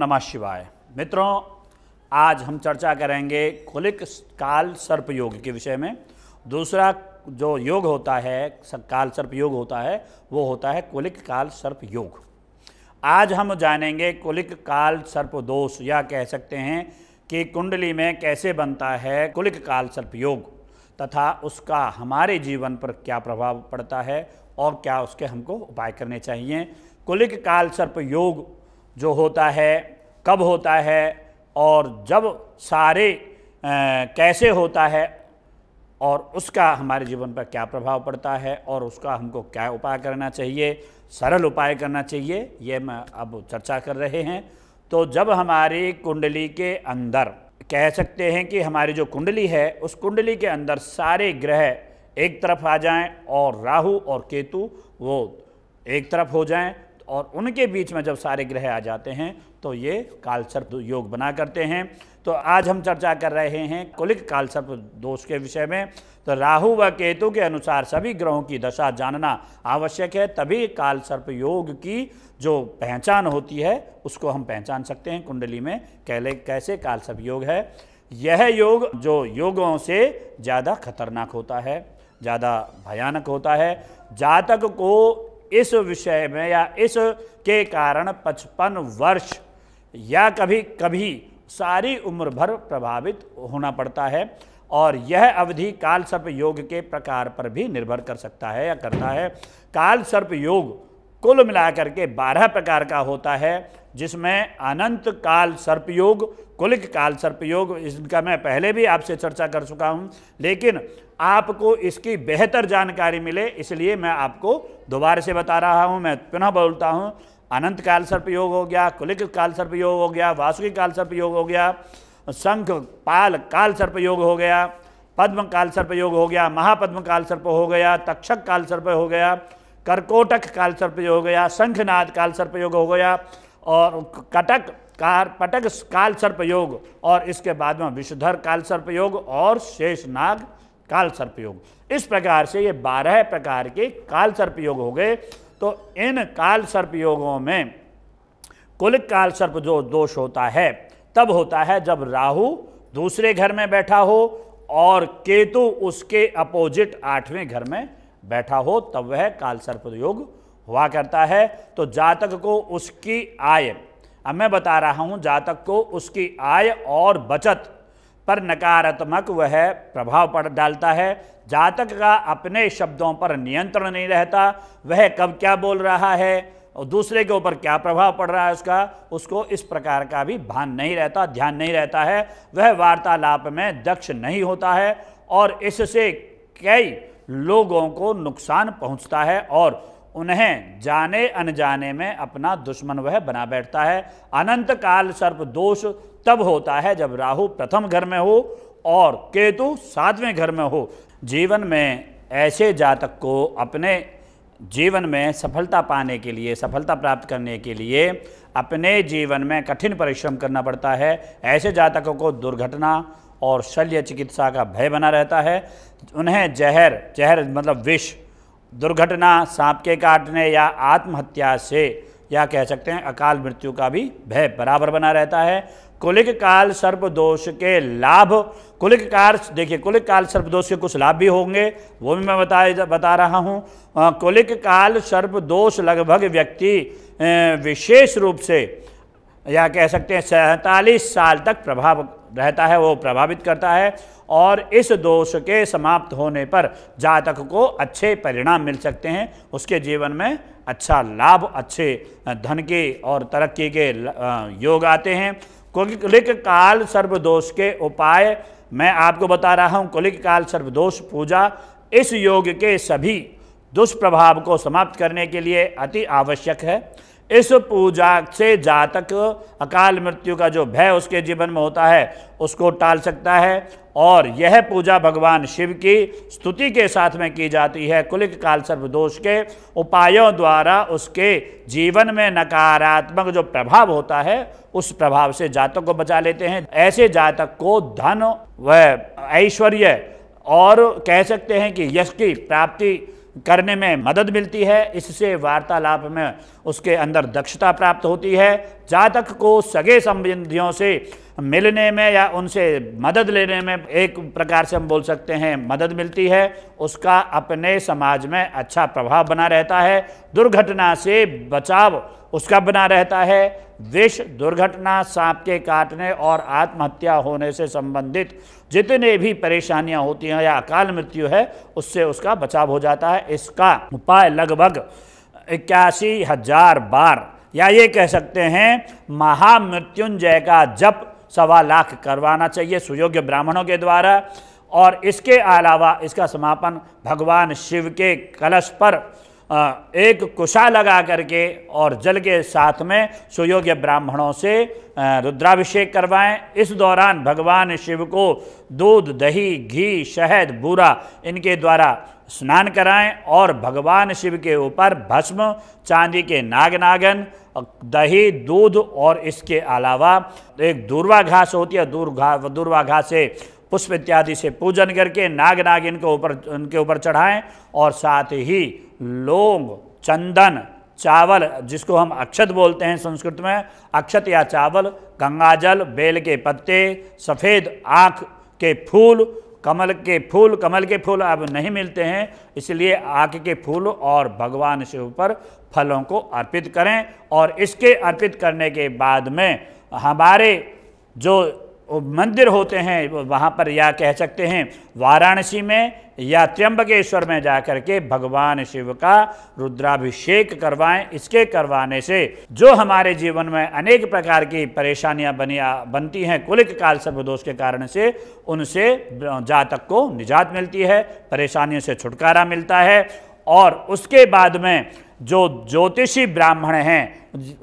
नमः शिवाय मित्रों आज हम चर्चा करेंगे कुलिक काल सर्प योग के विषय में दूसरा जो योग होता है काल सर्प योग होता है वो होता है कुलिक काल सर्प योग आज हम जानेंगे कुलिक काल सर्प दोष या कह सकते हैं कि कुंडली में कैसे बनता है कुलिक काल सर्प योग तथा उसका हमारे जीवन पर क्या प्रभाव पड़ता है और क्या उसके हमको उपाय करने चाहिए कुलिक काल सर्प योग जो होता है कब होता है और जब सारे आ, कैसे होता है और उसका हमारे जीवन पर क्या प्रभाव पड़ता है और उसका हमको क्या उपाय करना चाहिए सरल उपाय करना चाहिए ये मैं अब चर्चा कर रहे हैं तो जब हमारी कुंडली के अंदर कह सकते हैं कि हमारी जो कुंडली है उस कुंडली के अंदर सारे ग्रह एक तरफ आ जाएं और राहु और केतु वो एक तरफ हो जाएं और उनके बीच में जब सारे ग्रह आ जाते हैं तो ये कालसर्प योग बना करते हैं तो आज हम चर्चा कर रहे हैं कुलिक कालसर्प दोष के विषय में तो राहु व केतु के अनुसार सभी ग्रहों की दशा जानना आवश्यक है तभी कालसर्प योग की जो पहचान होती है उसको हम पहचान सकते हैं कुंडली में कहले कैसे कालसर्प योग है यह योग जो योगों से ज़्यादा खतरनाक होता है ज़्यादा भयानक होता है जातक को इस विषय में या इस के कारण पचपन वर्ष या कभी कभी सारी उम्र भर प्रभावित होना पड़ता है और यह अवधि काल सर्प योग के प्रकार पर भी निर्भर कर सकता है या करता है काल सर्प योग कुल मिलाकर के 12 प्रकार का होता है जिसमें अनंत काल सर्पयोग कुलिक काल सर्पयोग इनका मैं पहले भी आपसे चर्चा कर चुका हूँ लेकिन आपको इसकी बेहतर जानकारी मिले इसलिए मैं आपको दोबारा से बता रहा हूँ मैं पुनः बोलता हूँ अनंत काल सर्पयोग हो गया कुलिक काल सर्पयोग हो गया वासुकी काल सर्पयोग हो गया शंख पाल काल सर्पयोग हो गया पद्म काल सर्पयोग हो गया महापद्म काल सर्प हो गया तक्षक काल सर्प हो गया कर्कोटक काल सर्पयोग हो गया शंखनाद काल सर्पयोग हो गया और कटक कार पटक काल सर्पयोग और इसके बाद में विषधर काल सर्पयोग और शेषनाग काल सर्पयोग इस प्रकार से ये बारह प्रकार के काल सर्पयोग हो गए तो इन काल सर्पयोगों में कुल काल सर्प जो दोष होता है तब होता है जब राहु दूसरे घर में बैठा हो और केतु उसके अपोजिट आठवें घर में बैठा हो तब वह काल सर्प योग हुआ करता है तो जातक को उसकी आय अब मैं बता रहा हूँ जातक को उसकी आय और बचत पर नकारात्मक वह प्रभाव पड़ डालता है जातक का अपने शब्दों पर नियंत्रण नहीं रहता वह कब क्या बोल रहा है और दूसरे के ऊपर क्या प्रभाव पड़ रहा है उसका उसको इस प्रकार का भी भान नहीं रहता ध्यान नहीं रहता है वह वार्तालाप में दक्ष नहीं होता है और इससे कई लोगों को नुकसान पहुंचता है और उन्हें जाने अनजाने में अपना दुश्मन वह बना बैठता है अनंत काल सर्प दोष तब होता है जब राहु प्रथम घर में हो और केतु सातवें घर में हो जीवन में ऐसे जातक को अपने जीवन में सफलता पाने के लिए सफलता प्राप्त करने के लिए अपने जीवन में कठिन परिश्रम करना पड़ता है ऐसे जातकों को दुर्घटना और शल्य चिकित्सा का भय बना रहता है उन्हें जहर जहर मतलब विष दुर्घटना सांप के काटने या आत्महत्या से या कह सकते हैं अकाल मृत्यु का भी भय बराबर बना रहता है कुलिक काल सर्पदोष के लाभ कुलिक काल देखिए कुलिक काल सर्पदोष के कुछ लाभ भी होंगे वो भी मैं बताए बता रहा हूँ कुलिक काल सर्पदोष लगभग व्यक्ति विशेष रूप से या कह सकते हैं सैंतालीस साल तक प्रभाव रहता है वो प्रभावित करता है और इस दोष के समाप्त होने पर जातक को अच्छे परिणाम मिल सकते हैं उसके जीवन में अच्छा लाभ अच्छे धन के और तरक्की के योग आते हैं कुलिक काल सर्वदोष के उपाय मैं आपको बता रहा हूँ कुलिक काल सर्वदोष पूजा इस योग के सभी दुष्प्रभाव को समाप्त करने के लिए अति आवश्यक है इस पूजा से जातक अकाल मृत्यु का जो भय उसके जीवन में होता है उसको टाल सकता है और यह पूजा भगवान शिव की स्तुति के साथ में की जाती है कुलिक काल सर्वदोष के उपायों द्वारा उसके जीवन में नकारात्मक जो प्रभाव होता है उस प्रभाव से जातक को बचा लेते हैं ऐसे जातक को धन व ऐश्वर्य और कह सकते हैं कि यश की प्राप्ति करने में मदद मिलती है इससे वार्तालाप में उसके अंदर दक्षता प्राप्त होती है जातक को सगे संबंधियों से मिलने में या उनसे मदद लेने में एक प्रकार से हम बोल सकते हैं मदद मिलती है उसका अपने समाज में अच्छा प्रभाव बना रहता है दुर्घटना से बचाव उसका बना रहता है विष दुर्घटना सांप के काटने और आत्महत्या होने से संबंधित जितने भी परेशानियां होती हैं या अकाल मृत्यु है उससे उसका बचाव हो जाता है इसका उपाय लगभग इक्यासी हजार बार या ये कह सकते हैं महामृत्युंजय का जप सवा लाख करवाना चाहिए सुयोग्य ब्राह्मणों के द्वारा और इसके अलावा इसका समापन भगवान शिव के कलश पर एक कुशा लगा करके और जल के साथ में सुयोग्य ब्राह्मणों से रुद्राभिषेक करवाएं इस दौरान भगवान शिव को दूध दही घी शहद बूरा इनके द्वारा स्नान कराएं और भगवान शिव के ऊपर भस्म चांदी के नाग नागन दही दूध और इसके अलावा एक दूर्वा घास होती है दूर्वा दूर्वा घास से पुष्प इत्यादि से पूजन करके नाग नाग इनको ऊपर उनके ऊपर चढ़ाएं और साथ ही लोंग चंदन चावल जिसको हम अक्षत बोलते हैं संस्कृत में अक्षत या चावल गंगाजल बेल के पत्ते सफ़ेद आँख के फूल कमल के फूल कमल के फूल अब नहीं मिलते हैं इसलिए आँख के फूल और भगवान शिव पर फलों को अर्पित करें और इसके अर्पित करने के बाद में हमारे जो मंदिर होते हैं वहाँ पर या कह सकते हैं वाराणसी में या त्र्यंबकेश्वर में जा कर के भगवान शिव का रुद्राभिषेक करवाएं इसके करवाने से जो हमारे जीवन में अनेक प्रकार की परेशानियां बनिया बनती हैं कुलिक काल सर्वदोष के कारण से उनसे जातक को निजात मिलती है परेशानियों से छुटकारा मिलता है और उसके बाद में जो ज्योतिषी ब्राह्मण हैं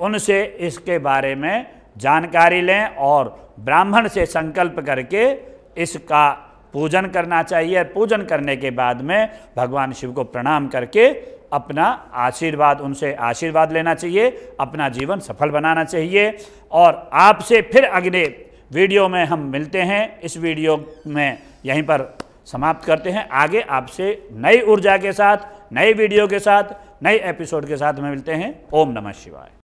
उनसे इसके बारे में जानकारी लें और ब्राह्मण से संकल्प करके इसका पूजन करना चाहिए पूजन करने के बाद में भगवान शिव को प्रणाम करके अपना आशीर्वाद उनसे आशीर्वाद लेना चाहिए अपना जीवन सफल बनाना चाहिए और आपसे फिर अगले वीडियो में हम मिलते हैं इस वीडियो में यहीं पर समाप्त करते हैं आगे आपसे नई ऊर्जा के साथ नई वीडियो के साथ नए एपिसोड के साथ में मिलते हैं ओम नमः शिवाय